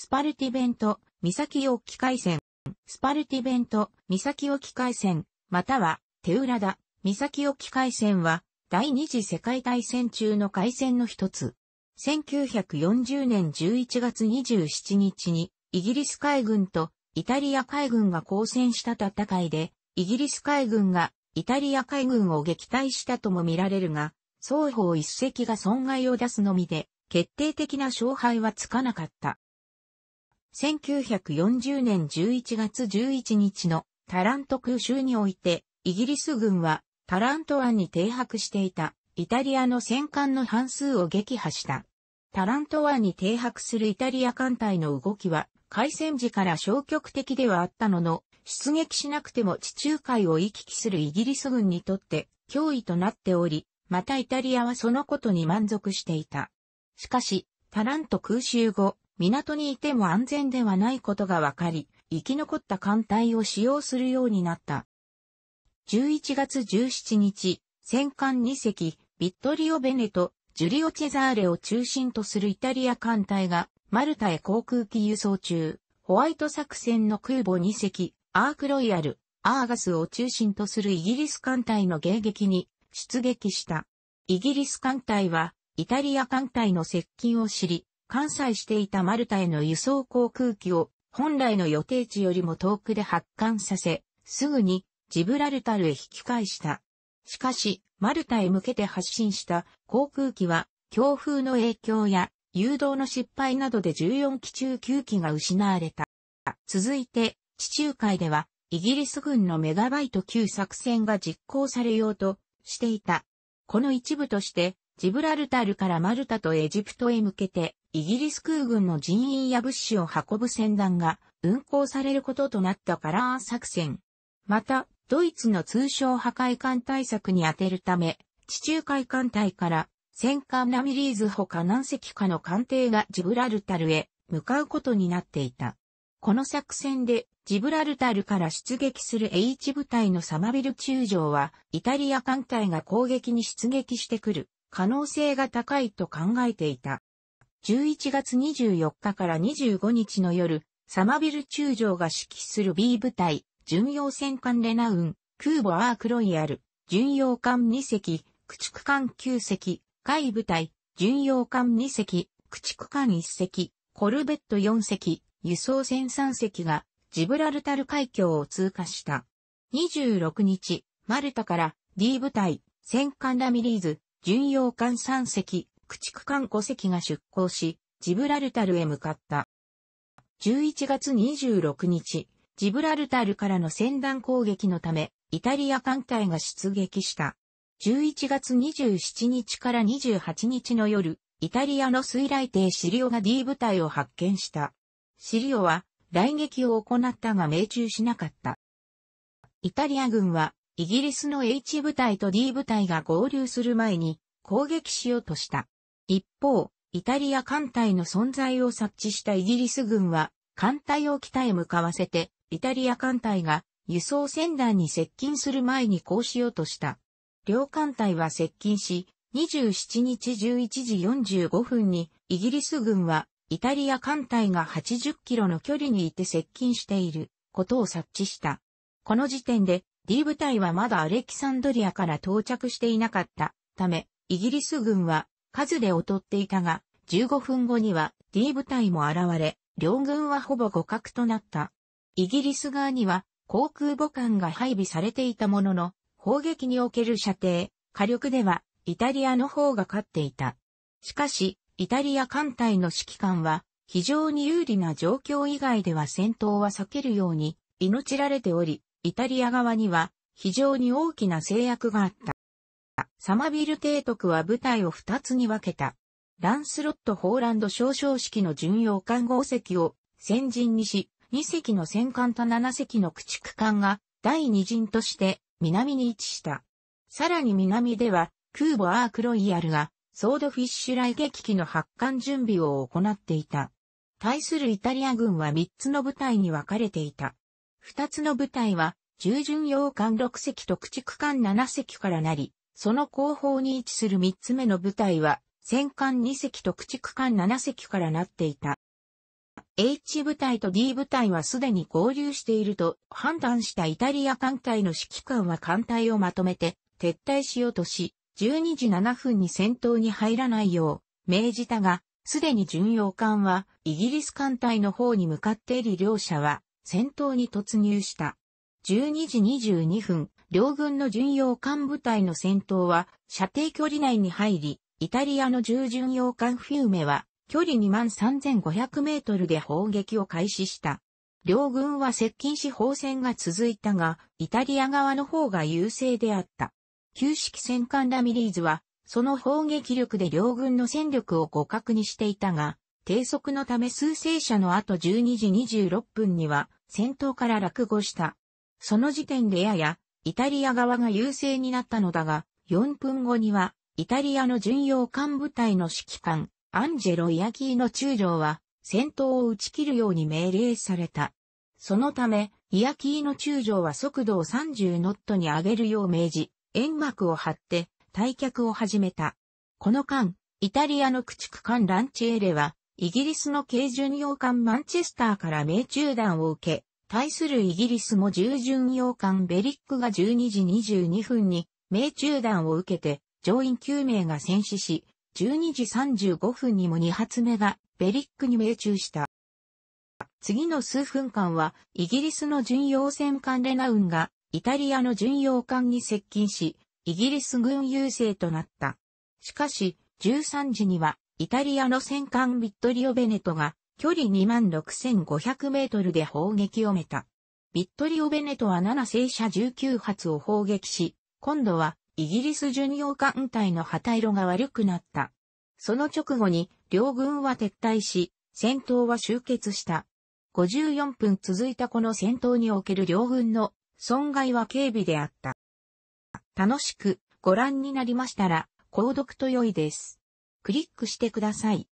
スパルティベント、岬沖海戦。スパルティベント、岬沖海戦。または、手浦田、岬沖海戦は、第二次世界大戦中の海戦の一つ。1940年11月27日に、イギリス海軍とイタリア海軍が交戦した戦いで、イギリス海軍がイタリア海軍を撃退したとも見られるが、双方一隻が損害を出すのみで、決定的な勝敗はつかなかった。1940年11月11日のタラント空襲において、イギリス軍はタラント湾に停泊していたイタリアの戦艦の半数を撃破した。タラント湾に停泊するイタリア艦隊の動きは、開戦時から消極的ではあったのの、出撃しなくても地中海を行き来するイギリス軍にとって脅威となっており、またイタリアはそのことに満足していた。しかし、タラント空襲後、港にいても安全ではないことが分かり、生き残った艦隊を使用するようになった。11月17日、戦艦2隻、ビットリオ・ベネト、ジュリオ・チェザーレを中心とするイタリア艦隊が、マルタへ航空機輸送中、ホワイト作戦の空母2隻、アークロイヤル、アーガスを中心とするイギリス艦隊の迎撃に出撃した。イギリス艦隊は、イタリア艦隊の接近を知り、関西していたマルタへの輸送航空機を本来の予定地よりも遠くで発艦させ、すぐにジブラルタルへ引き返した。しかし、マルタへ向けて発進した航空機は強風の影響や誘導の失敗などで14機中9機が失われた。続いて、地中海ではイギリス軍のメガバイト級作戦が実行されようとしていた。この一部として、ジブラルタルからマルタとエジプトへ向けて、イギリス空軍の人員や物資を運ぶ船団が運航されることとなったカラー作戦。また、ドイツの通商破壊艦対策に充てるため、地中海艦隊から戦艦ナミリーズほか何隻かの艦艇がジブラルタルへ向かうことになっていた。この作戦でジブラルタルから出撃する H 部隊のサマビル中将は、イタリア艦隊が攻撃に出撃してくる可能性が高いと考えていた。11月24日から25日の夜、サマビル中将が指揮する B 部隊、巡洋戦艦レナウン、空母アークロイヤル、巡洋艦2隻、駆逐艦9隻、海部隊、巡洋艦2隻、駆逐艦1隻、コルベット4隻、輸送船3隻がジブラルタル海峡を通過した。26日、マルタから D 部隊、戦艦ラミリーズ、巡洋艦3隻、駆逐艦戸籍が出港し、ジブラルタルへ向かった。11月26日、ジブラルタルからの船団攻撃のため、イタリア艦隊が出撃した。11月27日から28日の夜、イタリアの水雷艇シリオが D 部隊を発見した。シリオは雷撃を行ったが命中しなかった。イタリア軍はイギリスの H 部隊と D 部隊が合流する前に攻撃しようとした。一方、イタリア艦隊の存在を察知したイギリス軍は、艦隊を北へ向かわせて、イタリア艦隊が輸送船団に接近する前にこうしようとした。両艦隊は接近し、27日11時45分にイギリス軍はイタリア艦隊が80キロの距離にいて接近していることを察知した。この時点で D 部隊はまだアレキサンドリアから到着していなかったため、イギリス軍は数で劣っていたが、15分後には D 部隊も現れ、両軍はほぼ互角となった。イギリス側には航空母艦が配備されていたものの、砲撃における射程、火力ではイタリアの方が勝っていた。しかし、イタリア艦隊の指揮官は、非常に有利な状況以外では戦闘は避けるように、命られており、イタリア側には非常に大きな制約があった。サマビル提督は部隊を二つに分けた。ランスロット・ホーランド少将式の巡洋艦号隻を先陣にし、二隻の戦艦と七隻の駆逐艦が第二陣として南に位置した。さらに南では空母アークロイヤルがソードフィッシュ雷撃機の発艦準備を行っていた。対するイタリア軍は三つの部隊に分かれていた。二つの部隊は従巡洋艦六隻と駆逐艦七隻からなり、その後方に位置する3つ目の部隊は、戦艦2隻と駆逐艦7隻からなっていた。H 部隊と D 部隊はすでに合流していると判断したイタリア艦隊の指揮官は艦隊をまとめて撤退しようとし、12時7分に戦闘に入らないよう命じたが、すでに巡洋艦はイギリス艦隊の方に向かっている両者は戦闘に突入した。12時22分、両軍の巡洋艦部隊の戦闘は射程距離内に入り、イタリアの重巡洋艦フィウメは距離2万3500メートルで砲撃を開始した。両軍は接近し砲戦が続いたが、イタリア側の方が優勢であった。旧式戦艦ラミリーズは、その砲撃力で両軍の戦力を互角にしていたが、低速のため数戦車の後12時26分には戦闘から落語した。その時点でややイタリア側が優勢になったのだが、4分後には、イタリアの巡洋艦部隊の指揮官、アンジェロ・イアキーノ中将は、戦闘を打ち切るように命令された。そのため、イアキーノ中将は速度を30ノットに上げるよう命じ、煙幕を張って、退却を始めた。この間、イタリアの駆逐艦ランチエレは、イギリスの軽巡洋艦マンチェスターから命中弾を受け、対するイギリスも従巡洋艦ベリックが12時22分に命中弾を受けて乗員9名が戦死し、12時35分にも2発目がベリックに命中した。次の数分間はイギリスの巡洋戦艦レナウンがイタリアの巡洋艦に接近し、イギリス軍優勢となった。しかし、13時にはイタリアの戦艦ビットリオ・ベネトが距離26,500メートルで砲撃をめた。ビットリオ・ベネトは7戦車19発を砲撃し、今度はイギリス巡洋艦隊の旗色が悪くなった。その直後に両軍は撤退し、戦闘は終結した。54分続いたこの戦闘における両軍の損害は軽微であった。楽しくご覧になりましたら、購読と良いです。クリックしてください。